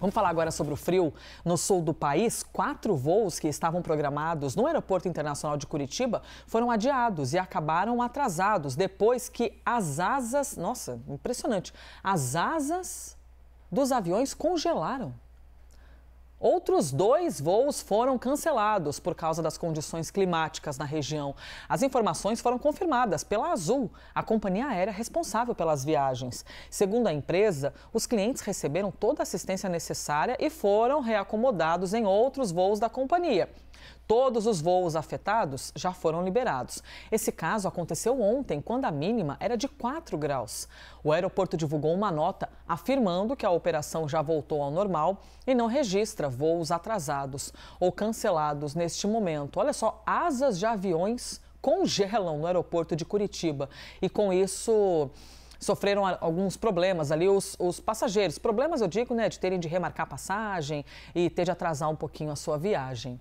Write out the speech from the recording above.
Vamos falar agora sobre o frio no sul do país. Quatro voos que estavam programados no Aeroporto Internacional de Curitiba foram adiados e acabaram atrasados depois que as asas, nossa, impressionante, as asas dos aviões congelaram. Outros dois voos foram cancelados por causa das condições climáticas na região. As informações foram confirmadas pela Azul, a companhia aérea responsável pelas viagens. Segundo a empresa, os clientes receberam toda a assistência necessária e foram reacomodados em outros voos da companhia. Todos os voos afetados já foram liberados. Esse caso aconteceu ontem, quando a mínima era de 4 graus. O aeroporto divulgou uma nota afirmando que a operação já voltou ao normal e não registra voos atrasados ou cancelados neste momento. Olha só, asas de aviões congelam no aeroporto de Curitiba e com isso sofreram alguns problemas ali os, os, passageiros. Problemas, eu digo, né, de terem de remarcar passagem e ter de atrasar um pouquinho a sua viagem.